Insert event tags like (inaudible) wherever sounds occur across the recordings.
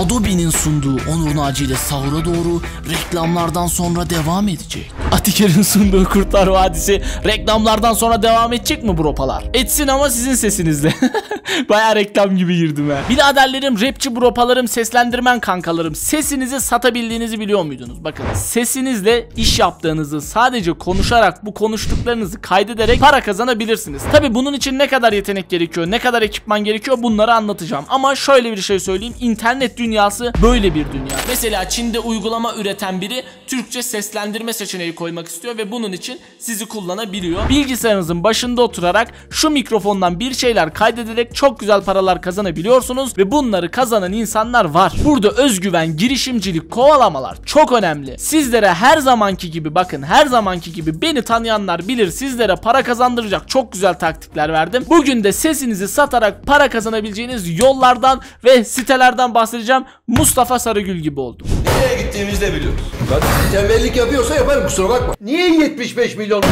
Adobe'nin sunduğu Onur Naci ile sahura doğru reklamlardan sonra devam edecek. Atiker'in sunduğu Kurtlar Vadisi reklamlardan sonra devam edecek mi bropalar? Etsin ama sizin sesinizle. (laughs) Baya reklam gibi girdim ha. Biraderlerim, rapçi bropalarım, seslendirmen kankalarım sesinizi satabildiğinizi biliyor muydunuz? Bakın sesinizle iş yaptığınızı sadece konuşarak bu konuştuklarınızı kaydederek para kazanabilirsiniz. Tabi bunun için ne kadar yetenek gerekiyor, ne kadar ekipman gerekiyor bunları anlatacağım. Ama şöyle bir şey söyleyeyim. internet dünyası dünyası böyle bir dünya. Mesela Çin'de uygulama üreten biri Türkçe seslendirme seçeneği koymak istiyor ve bunun için sizi kullanabiliyor. Bilgisayarınızın başında oturarak şu mikrofondan bir şeyler kaydederek çok güzel paralar kazanabiliyorsunuz ve bunları kazanan insanlar var. Burada özgüven, girişimcilik, kovalamalar çok önemli. Sizlere her zamanki gibi bakın her zamanki gibi beni tanıyanlar bilir sizlere para kazandıracak çok güzel taktikler verdim. Bugün de sesinizi satarak para kazanabileceğiniz yollardan ve sitelerden bahsedeceğim hocam Mustafa Sarıgül gibi oldum. Nereye gittiğimizi de biliyoruz. Ben tembellik yapıyorsa yaparım kusura bakma. Niye 75 milyon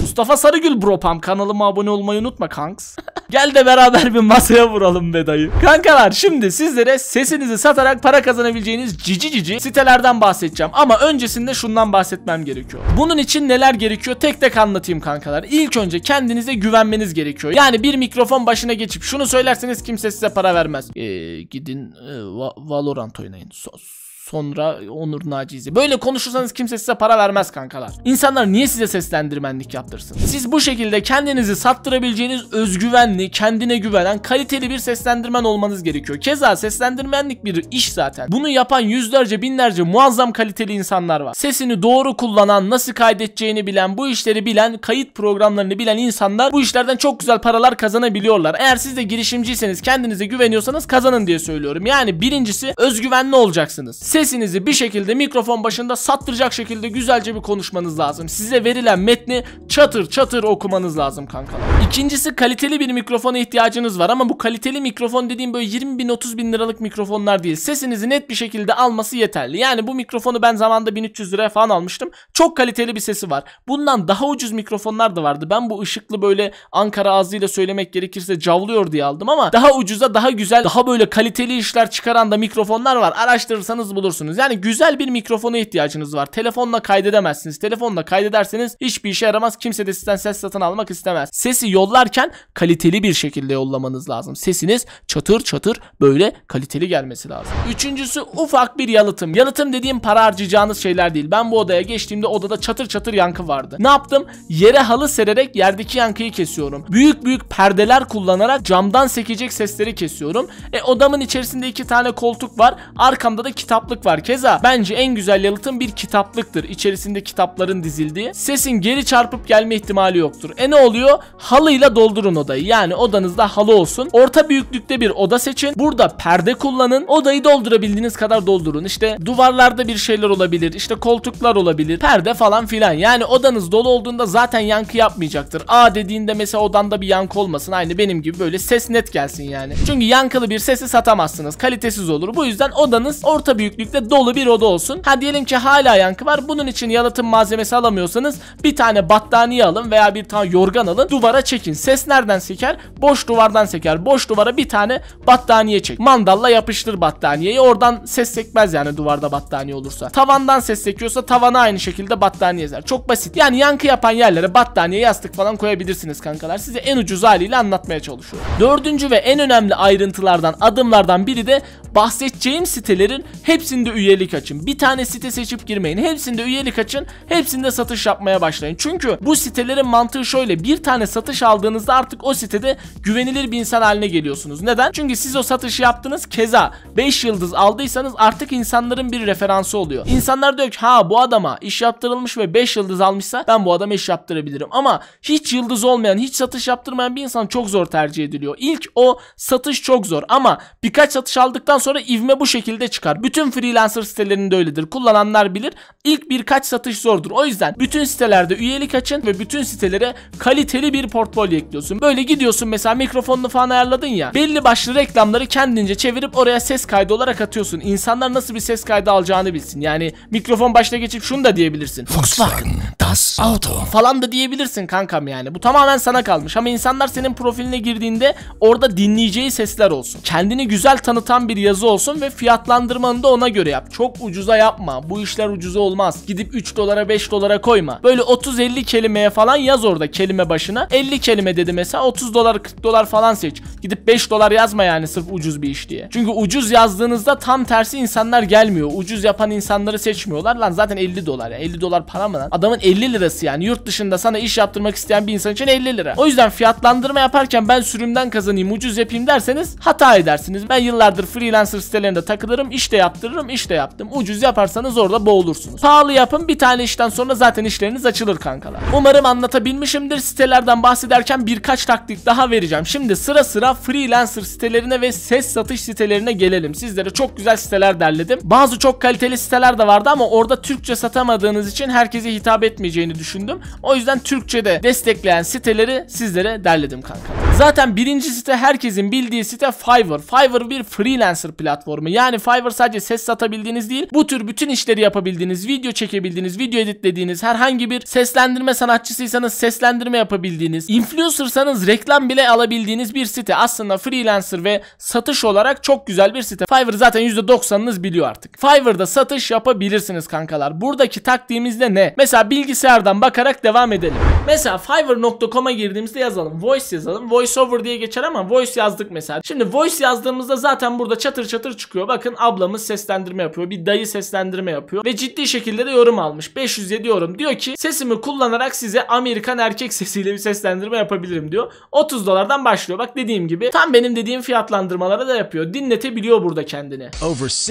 Mustafa Sarıgül Bropam kanalıma abone olmayı unutma kanks. Gel de beraber bir masaya vuralım be dayı. Kankalar şimdi sizlere sesinizi satarak para kazanabileceğiniz cici cici sitelerden bahsedeceğim. Ama öncesinde şundan bahsetmem gerekiyor. Bunun için neler gerekiyor tek tek anlatayım kankalar. İlk önce kendinize güvenmeniz gerekiyor. Yani bir mikrofon başına geçip şunu söylerseniz kimse size para vermez. Eee gidin e, Valorant oynayın. Sos sonra Onur Nacizi. Böyle konuşursanız kimse size para vermez kankalar. İnsanlar niye size seslendirmenlik yaptırsın? Siz bu şekilde kendinizi sattırabileceğiniz özgüvenli, kendine güvenen, kaliteli bir seslendirmen olmanız gerekiyor. Keza seslendirmenlik bir iş zaten. Bunu yapan yüzlerce, binlerce muazzam kaliteli insanlar var. Sesini doğru kullanan, nasıl kaydedeceğini bilen, bu işleri bilen, kayıt programlarını bilen insanlar bu işlerden çok güzel paralar kazanabiliyorlar. Eğer siz de girişimciyseniz, kendinize güveniyorsanız kazanın diye söylüyorum. Yani birincisi özgüvenli olacaksınız sesinizi bir şekilde mikrofon başında sattıracak şekilde güzelce bir konuşmanız lazım. Size verilen metni çatır çatır okumanız lazım kankalar. İkincisi kaliteli bir mikrofona ihtiyacınız var ama bu kaliteli mikrofon dediğim böyle 20 bin 30 bin liralık mikrofonlar değil. Sesinizi net bir şekilde alması yeterli. Yani bu mikrofonu ben zamanda 1300 liraya falan almıştım. Çok kaliteli bir sesi var. Bundan daha ucuz mikrofonlar da vardı. Ben bu ışıklı böyle Ankara ağzıyla söylemek gerekirse cavlıyor diye aldım ama daha ucuza daha güzel daha böyle kaliteli işler çıkaran da mikrofonlar var. Araştırırsanız bulursunuz olursunuz. Yani güzel bir mikrofona ihtiyacınız var. Telefonla kaydedemezsiniz. Telefonla kaydederseniz hiçbir işe yaramaz. Kimse de sizden ses satın almak istemez. Sesi yollarken kaliteli bir şekilde yollamanız lazım. Sesiniz çatır çatır böyle kaliteli gelmesi lazım. Üçüncüsü ufak bir yalıtım. Yalıtım dediğim para harcayacağınız şeyler değil. Ben bu odaya geçtiğimde odada çatır çatır yankı vardı. Ne yaptım? Yere halı sererek yerdeki yankıyı kesiyorum. Büyük büyük perdeler kullanarak camdan sekecek sesleri kesiyorum. E odamın içerisinde iki tane koltuk var. Arkamda da kitaplık kitaplık var. Keza bence en güzel yalıtım bir kitaplıktır. İçerisinde kitapların dizildiği. Sesin geri çarpıp gelme ihtimali yoktur. E ne oluyor? Halıyla doldurun odayı. Yani odanızda halı olsun. Orta büyüklükte bir oda seçin. Burada perde kullanın. Odayı doldurabildiğiniz kadar doldurun. İşte duvarlarda bir şeyler olabilir. İşte koltuklar olabilir. Perde falan filan. Yani odanız dolu olduğunda zaten yankı yapmayacaktır. A dediğinde mesela odanda bir yankı olmasın. Aynı benim gibi böyle ses net gelsin yani. Çünkü yankılı bir sesi satamazsınız. Kalitesiz olur. Bu yüzden odanız orta büyüklük büyüklükte dolu bir oda olsun. Ha diyelim ki hala yankı var. Bunun için yalıtım malzemesi alamıyorsanız bir tane battaniye alın veya bir tane yorgan alın. Duvara çekin. Ses nereden seker? Boş duvardan seker. Boş duvara bir tane battaniye çek. Mandalla yapıştır battaniyeyi. Oradan ses sekmez yani duvarda battaniye olursa. Tavandan ses sekiyorsa tavana aynı şekilde battaniye ezer. Çok basit. Yani yankı yapan yerlere battaniye, yastık falan koyabilirsiniz kankalar. Size en ucuz haliyle anlatmaya çalışıyorum. Dördüncü ve en önemli ayrıntılardan, adımlardan biri de bahsedeceğim sitelerin hepsinde üyelik açın. Bir tane site seçip girmeyin. Hepsinde üyelik açın. Hepsinde satış yapmaya başlayın. Çünkü bu sitelerin mantığı şöyle. Bir tane satış aldığınızda artık o sitede güvenilir bir insan haline geliyorsunuz. Neden? Çünkü siz o satışı yaptınız. Keza 5 yıldız aldıysanız artık insanların bir referansı oluyor. İnsanlar diyor ki ha bu adama iş yaptırılmış ve 5 yıldız almışsa ben bu adama iş yaptırabilirim. Ama hiç yıldız olmayan, hiç satış yaptırmayan bir insan çok zor tercih ediliyor. İlk o satış çok zor ama birkaç satış aldıktan sonra sonra ivme bu şekilde çıkar. Bütün freelancer sitelerinde öyledir. Kullananlar bilir. İlk birkaç satış zordur. O yüzden bütün sitelerde üyelik açın ve bütün sitelere kaliteli bir portfolyo ekliyorsun. Böyle gidiyorsun mesela mikrofonunu falan ayarladın ya. Belli başlı reklamları kendince çevirip oraya ses kaydı olarak atıyorsun. İnsanlar nasıl bir ses kaydı alacağını bilsin. Yani mikrofon başına geçip şunu da diyebilirsin. Volkswagen Das Auto falan da diyebilirsin kankam yani. Bu tamamen sana kalmış ama insanlar senin profiline girdiğinde orada dinleyeceği sesler olsun. Kendini güzel tanıtan bir yazı olsun ve fiyatlandırmanı da ona göre yap. Çok ucuza yapma. Bu işler ucuza olmaz. Gidip 3 dolara 5 dolara koyma. Böyle 30-50 kelimeye falan yaz orada kelime başına. 50 kelime dedi mesela 30 dolar 40 dolar falan seç. Gidip 5 dolar yazma yani sırf ucuz bir iş diye. Çünkü ucuz yazdığınızda tam tersi insanlar gelmiyor. Ucuz yapan insanları seçmiyorlar. Lan zaten 50 dolar ya. 50 dolar para mı lan? Adamın 50 50 lirası yani yurt dışında sana iş yaptırmak isteyen bir insan için 50 lira. O yüzden fiyatlandırma yaparken ben sürümden kazanayım ucuz yapayım derseniz hata edersiniz. Ben yıllardır freelancer sitelerinde takılırım işte yaptırırım işte yaptım. Ucuz yaparsanız orada boğulursunuz. Pahalı yapın bir tane işten sonra zaten işleriniz açılır kankalar. Umarım anlatabilmişimdir. Sitelerden bahsederken birkaç taktik daha vereceğim. Şimdi sıra sıra freelancer sitelerine ve ses satış sitelerine gelelim. Sizlere çok güzel siteler derledim. Bazı çok kaliteli siteler de vardı ama orada Türkçe satamadığınız için herkese hitap etmiyor etmeyeceğini düşündüm. O yüzden Türkçe'de destekleyen siteleri sizlere derledim kanka. Zaten birinci site herkesin bildiği site Fiverr. Fiverr bir freelancer platformu. Yani Fiverr sadece ses satabildiğiniz değil, bu tür bütün işleri yapabildiğiniz, video çekebildiğiniz, video editlediğiniz, herhangi bir seslendirme sanatçısıysanız seslendirme yapabildiğiniz, influencer'sanız reklam bile alabildiğiniz bir site. Aslında freelancer ve satış olarak çok güzel bir site. Fiverr zaten %90'ınız biliyor artık. Fiverr'da satış yapabilirsiniz kankalar. Buradaki taktiğimiz de ne? Mesela bilgisayardan bakarak devam edelim. Mesela fiverr.com'a girdiğimizde yazalım. Voice yazalım. Voice voiceover diye geçer ama voice yazdık mesela. Şimdi voice yazdığımızda zaten burada çatır çatır çıkıyor. Bakın ablamız seslendirme yapıyor. Bir dayı seslendirme yapıyor. Ve ciddi şekilde de yorum almış. 507 yorum. Diyor ki sesimi kullanarak size Amerikan erkek (laughs) sesiyle bir seslendirme yapabilirim diyor. 30 dolardan başlıyor. Bak dediğim gibi tam benim dediğim fiyatlandırmalara da yapıyor. Dinletebiliyor burada kendini. Over 60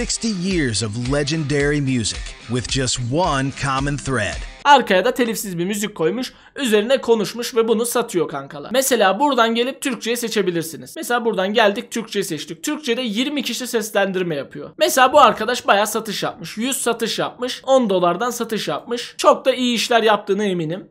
years of legendary music with just one common thread. Arkaya da telifsiz bir müzik koymuş. Üzerine konuşmuş ve bunu satıyor kankalar. Mesela buradan gelip Türkçe'ye seçebilirsiniz. Mesela buradan geldik Türkçe seçtik. Türkçe'de 20 kişi seslendirme yapıyor. Mesela bu arkadaş bayağı satış yapmış. 100 satış yapmış. 10 dolardan satış yapmış. Çok da iyi işler yaptığını eminim.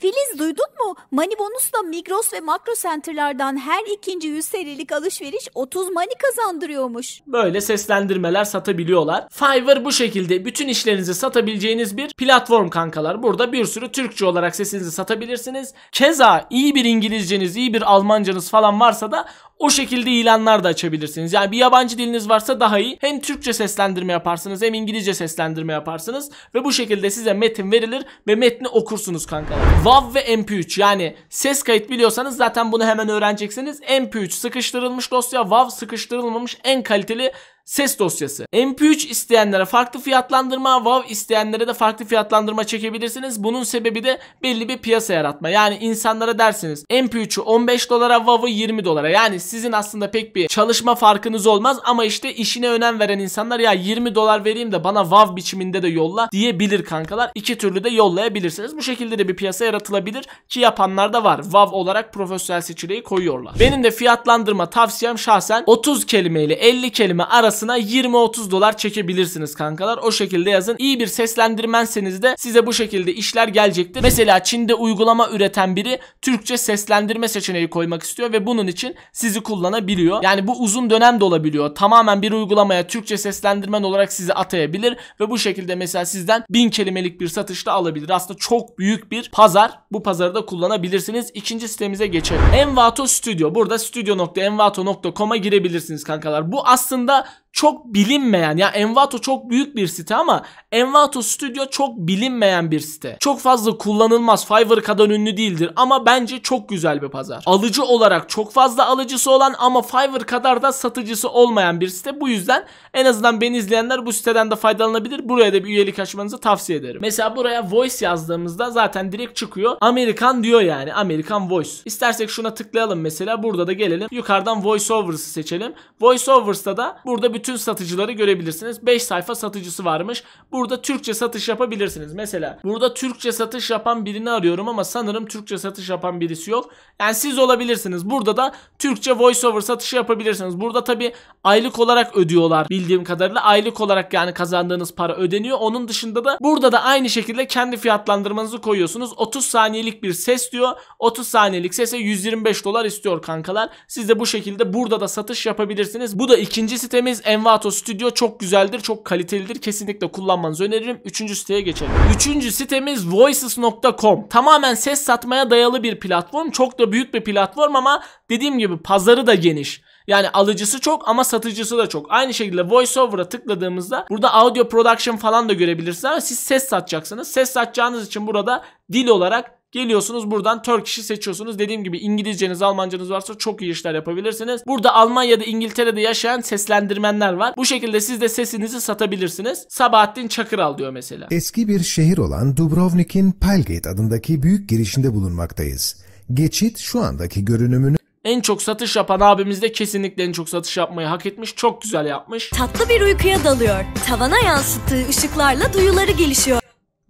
Filiz duydun mu? Manibonus'la Migros ve Makro Center'lardan her ikinci 100 TL'lik alışveriş 30 mani kazandırıyormuş. Böyle seslendirmeler satabiliyorlar. Fiverr bu şekilde bütün işlerinizi satabileceğiniz bir platform kankalar. Burada bir sürü Türkçe olarak sesinizi satabilirsiniz. Keza iyi bir İngilizceniz, iyi bir Almancanız falan varsa da o şekilde ilanlar da açabilirsiniz. Yani bir yabancı diliniz varsa daha iyi. Hem Türkçe seslendirme yaparsınız hem İngilizce seslendirme yaparsınız. Ve bu şekilde size metin verilir ve metni okursunuz kankalar. WAV ve MP3 yani ses kayıt biliyorsanız zaten bunu hemen öğreneceksiniz. MP3 sıkıştırılmış dosya, WAV sıkıştırılmamış en kaliteli ses dosyası. MP3 isteyenlere farklı fiyatlandırma, WAV isteyenlere de farklı fiyatlandırma çekebilirsiniz. Bunun sebebi de belli bir piyasa yaratma. Yani insanlara dersiniz MP3'ü 15 dolara, WAV'ı 20 dolara. Yani sizin aslında pek bir çalışma farkınız olmaz ama işte işine önem veren insanlar ya 20 dolar vereyim de bana WAV biçiminde de yolla diyebilir kankalar. İki türlü de yollayabilirsiniz. Bu şekilde de bir piyasa yaratılabilir ki yapanlar da var. WAV olarak profesyonel seçileyi koyuyorlar. Benim de fiyatlandırma tavsiyem şahsen 30 kelime ile 50 kelime arası parasına 20-30 dolar çekebilirsiniz kankalar. O şekilde yazın. İyi bir seslendirmenseniz de size bu şekilde işler gelecektir. Mesela Çin'de uygulama üreten biri Türkçe seslendirme seçeneği koymak istiyor ve bunun için sizi kullanabiliyor. Yani bu uzun dönem de olabiliyor. Tamamen bir uygulamaya Türkçe seslendirmen olarak sizi atayabilir ve bu şekilde mesela sizden 1000 kelimelik bir satışta alabilir. Aslında çok büyük bir pazar. Bu pazarı da kullanabilirsiniz. İkinci sitemize geçelim. Envato Studio. Burada studio.envato.com'a girebilirsiniz kankalar. Bu aslında çok bilinmeyen ya Envato çok büyük bir site ama Envato Studio çok bilinmeyen bir site. Çok fazla kullanılmaz. Fiverr kadar ünlü değildir ama bence çok güzel bir pazar. Alıcı olarak çok fazla alıcısı olan ama Fiverr kadar da satıcısı olmayan bir site. Bu yüzden en azından beni izleyenler bu siteden de faydalanabilir. Buraya da bir üyelik açmanızı tavsiye ederim. Mesela buraya voice yazdığımızda zaten direkt çıkıyor. Amerikan diyor yani. Amerikan voice. İstersek şuna tıklayalım mesela. Burada da gelelim. Yukarıdan voiceovers'ı seçelim. Voiceovers'ta da burada bir bütün satıcıları görebilirsiniz. 5 sayfa satıcısı varmış. Burada Türkçe satış yapabilirsiniz. Mesela burada Türkçe satış yapan birini arıyorum ama sanırım Türkçe satış yapan birisi yok. Yani siz olabilirsiniz. Burada da Türkçe voiceover satışı yapabilirsiniz. Burada tabi aylık olarak ödüyorlar bildiğim kadarıyla. Aylık olarak yani kazandığınız para ödeniyor. Onun dışında da burada da aynı şekilde kendi fiyatlandırmanızı koyuyorsunuz. 30 saniyelik bir ses diyor. 30 saniyelik sese 125 dolar istiyor kankalar. Siz de bu şekilde burada da satış yapabilirsiniz. Bu da ikinci sitemiz Envato Studio çok güzeldir, çok kalitelidir. Kesinlikle kullanmanızı öneririm. Üçüncü siteye geçelim. Üçüncü sitemiz voices.com. Tamamen ses satmaya dayalı bir platform. Çok da büyük bir platform ama dediğim gibi pazarı da geniş. Yani alıcısı çok ama satıcısı da çok. Aynı şekilde voiceover'a tıkladığımızda burada audio production falan da görebilirsiniz ama siz ses satacaksınız. Ses satacağınız için burada dil olarak Geliyorsunuz buradan Turkish'i seçiyorsunuz. Dediğim gibi İngilizceniz, Almancanız varsa çok iyi işler yapabilirsiniz. Burada Almanya'da, İngiltere'de yaşayan seslendirmenler var. Bu şekilde siz de sesinizi satabilirsiniz. Sabahattin Çakıral diyor mesela. Eski bir şehir olan Dubrovnik'in Palgate adındaki büyük girişinde bulunmaktayız. Geçit şu andaki görünümünü en çok satış yapan abimiz de kesinlikle en çok satış yapmayı hak etmiş. Çok güzel yapmış. Tatlı bir uykuya dalıyor. Tavana yansıttığı ışıklarla duyuları gelişiyor.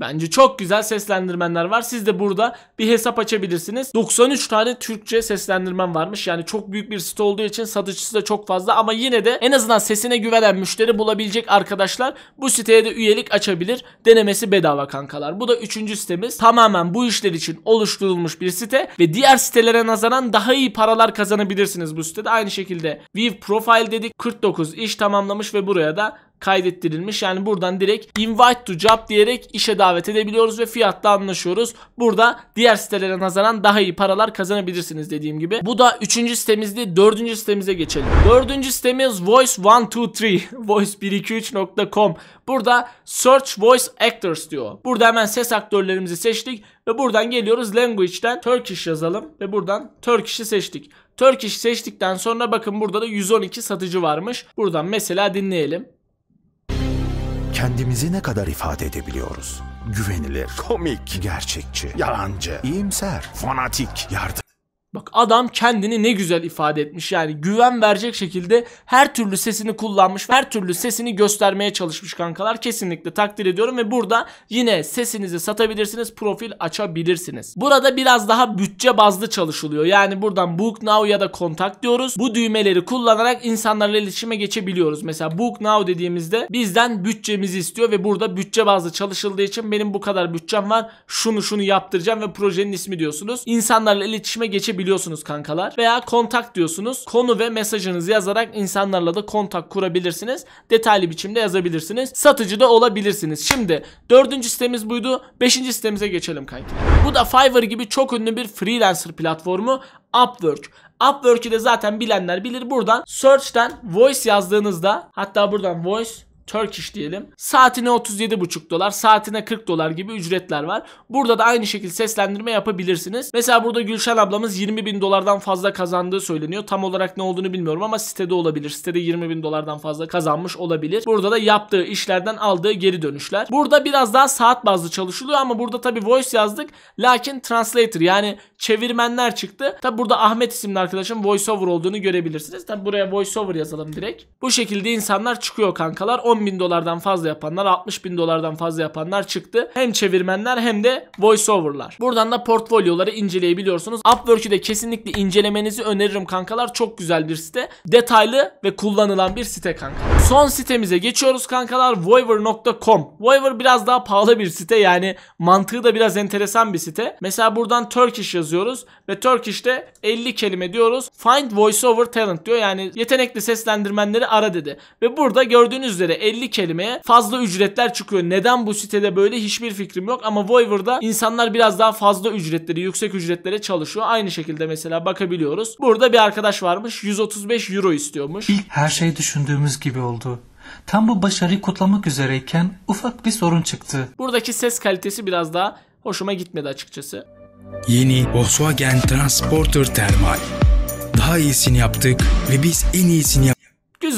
Bence çok güzel seslendirmenler var. Siz de burada bir hesap açabilirsiniz. 93 tane Türkçe seslendirmen varmış. Yani çok büyük bir site olduğu için satıcısı da çok fazla ama yine de en azından sesine güvenen müşteri bulabilecek arkadaşlar bu siteye de üyelik açabilir. Denemesi bedava kankalar. Bu da 3. sitemiz. Tamamen bu işler için oluşturulmuş bir site ve diğer sitelere nazaran daha iyi paralar kazanabilirsiniz bu sitede. Aynı şekilde View Profile dedik. 49 iş tamamlamış ve buraya da kaydettirilmiş. Yani buradan direkt invite to job diyerek işe davet edebiliyoruz ve fiyatla anlaşıyoruz. Burada diğer sitelere nazaran daha iyi paralar kazanabilirsiniz dediğim gibi. Bu da 3. sitemizdi. 4. sitemize geçelim. 4. sitemiz voice123 (laughs) voice123.com Burada search voice actors diyor. Burada hemen ses aktörlerimizi seçtik ve buradan geliyoruz language'den Turkish yazalım ve buradan Turkish'i seçtik. Turkish seçtikten sonra bakın burada da 112 satıcı varmış. Buradan mesela dinleyelim. Kendimizi ne kadar ifade edebiliyoruz? Güvenilir, komik, gerçekçi, yalancı, iyimser, fanatik, yardım. Bak adam kendini ne güzel ifade etmiş yani güven verecek şekilde her türlü sesini kullanmış her türlü sesini göstermeye çalışmış kankalar kesinlikle takdir ediyorum ve burada yine sesinizi satabilirsiniz profil açabilirsiniz. Burada biraz daha bütçe bazlı çalışılıyor yani buradan book now ya da kontak diyoruz bu düğmeleri kullanarak insanlarla iletişime geçebiliyoruz mesela book now dediğimizde bizden bütçemizi istiyor ve burada bütçe bazlı çalışıldığı için benim bu kadar bütçem var şunu şunu yaptıracağım ve projenin ismi diyorsunuz insanlarla iletişime geçebiliyorsunuz ulaşabiliyorsunuz kankalar. Veya kontak diyorsunuz. Konu ve mesajınızı yazarak insanlarla da kontak kurabilirsiniz. Detaylı biçimde yazabilirsiniz. Satıcı da olabilirsiniz. Şimdi dördüncü sitemiz buydu. Beşinci sitemize geçelim kanka. Bu da Fiverr gibi çok ünlü bir freelancer platformu. Upwork. Upwork'ü de zaten bilenler bilir. Buradan search'ten voice yazdığınızda hatta buradan voice Turkish diyelim. Saatine 37,5 dolar, saatine 40 dolar gibi ücretler var. Burada da aynı şekilde seslendirme yapabilirsiniz. Mesela burada Gülşen ablamız 20 bin dolardan fazla kazandığı söyleniyor. Tam olarak ne olduğunu bilmiyorum ama sitede olabilir. Sitede 20 bin dolardan fazla kazanmış olabilir. Burada da yaptığı işlerden aldığı geri dönüşler. Burada biraz daha saat bazlı çalışılıyor ama burada tabii voice yazdık. Lakin translator yani çevirmenler çıktı. Tabi burada Ahmet isimli arkadaşım voiceover olduğunu görebilirsiniz. Tabi buraya voiceover yazalım direkt. Bu şekilde insanlar çıkıyor kankalar. 10 10 bin dolardan fazla yapanlar 60 bin dolardan fazla yapanlar çıktı. Hem çevirmenler hem de voiceoverlar. Buradan da portfolyoları inceleyebiliyorsunuz. Upwork'ü de kesinlikle incelemenizi öneririm kankalar. Çok güzel bir site. Detaylı ve kullanılan bir site kanka. Son sitemize geçiyoruz kankalar. Voiver.com. Voiver biraz daha pahalı bir site. Yani mantığı da biraz enteresan bir site. Mesela buradan Turkish yazıyoruz ve Turkish'te 50 kelime diyoruz. Find voiceover talent diyor. Yani yetenekli seslendirmenleri ara dedi. Ve burada gördüğünüz üzere 50 kelimeye fazla ücretler çıkıyor. Neden bu sitede böyle hiçbir fikrim yok ama Voyver'da insanlar biraz daha fazla ücretleri, yüksek ücretlere çalışıyor. Aynı şekilde mesela bakabiliyoruz. Burada bir arkadaş varmış 135 euro istiyormuş. İlk her şey düşündüğümüz gibi oldu. Tam bu başarıyı kutlamak üzereyken ufak bir sorun çıktı. Buradaki ses kalitesi biraz daha hoşuma gitmedi açıkçası. Yeni Volkswagen Transporter Thermal. Daha iyisini yaptık ve biz en iyisini yaptık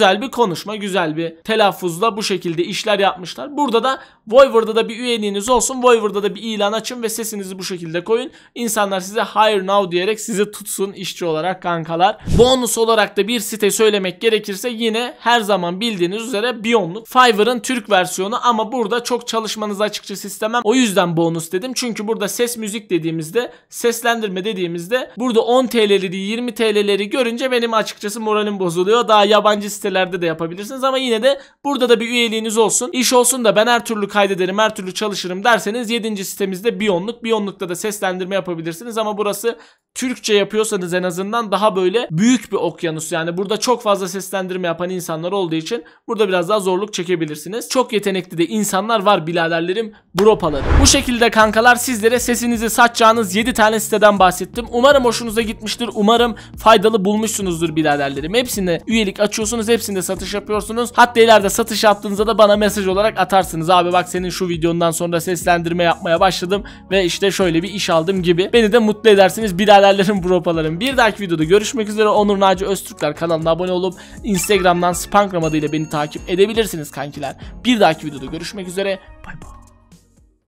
güzel bir konuşma, güzel bir telaffuzla bu şekilde işler yapmışlar. Burada da Voyvorda da bir üyeliğiniz olsun. Voyvorda da bir ilan açın ve sesinizi bu şekilde koyun. İnsanlar size hire now diyerek sizi tutsun işçi olarak kankalar. Bonus olarak da bir site söylemek gerekirse yine her zaman bildiğiniz üzere Biyonluk. Fiverr'ın Türk versiyonu ama burada çok çalışmanızı açıkçası istemem. O yüzden bonus dedim. Çünkü burada ses müzik dediğimizde, seslendirme dediğimizde burada 10 TL'leri 20 TL'leri görünce benim açıkçası moralim bozuluyor. Daha yabancı sitelerde de yapabilirsiniz ama yine de burada da bir üyeliğiniz olsun. İş olsun da ben her türlü kaydederim her türlü çalışırım derseniz 7. sitemizde Biyonluk. Biyonluk'ta da seslendirme yapabilirsiniz ama burası Türkçe yapıyorsanız en azından daha böyle büyük bir okyanus. Yani burada çok fazla seslendirme yapan insanlar olduğu için burada biraz daha zorluk çekebilirsiniz. Çok yetenekli de insanlar var biladerlerim bropaları. Bu şekilde kankalar sizlere sesinizi satacağınız 7 tane siteden bahsettim. Umarım hoşunuza gitmiştir. Umarım faydalı bulmuşsunuzdur biraderlerim. Hepsinde üyelik açıyorsunuz, hepsinde satış yapıyorsunuz. Hatta ileride satış yaptığınızda da bana mesaj olarak atarsınız. Abi bak senin şu videondan sonra seslendirme yapmaya başladım ve işte şöyle bir iş aldım gibi. Beni de mutlu edersiniz biraderlerim bropalarım. Bir dahaki videoda görüşmek üzere. Onur Naci Öztürkler kanalına abone olup Instagram'dan Spankram adıyla beni takip edebilirsiniz kankiler. Bir dahaki videoda görüşmek üzere. Bay bay.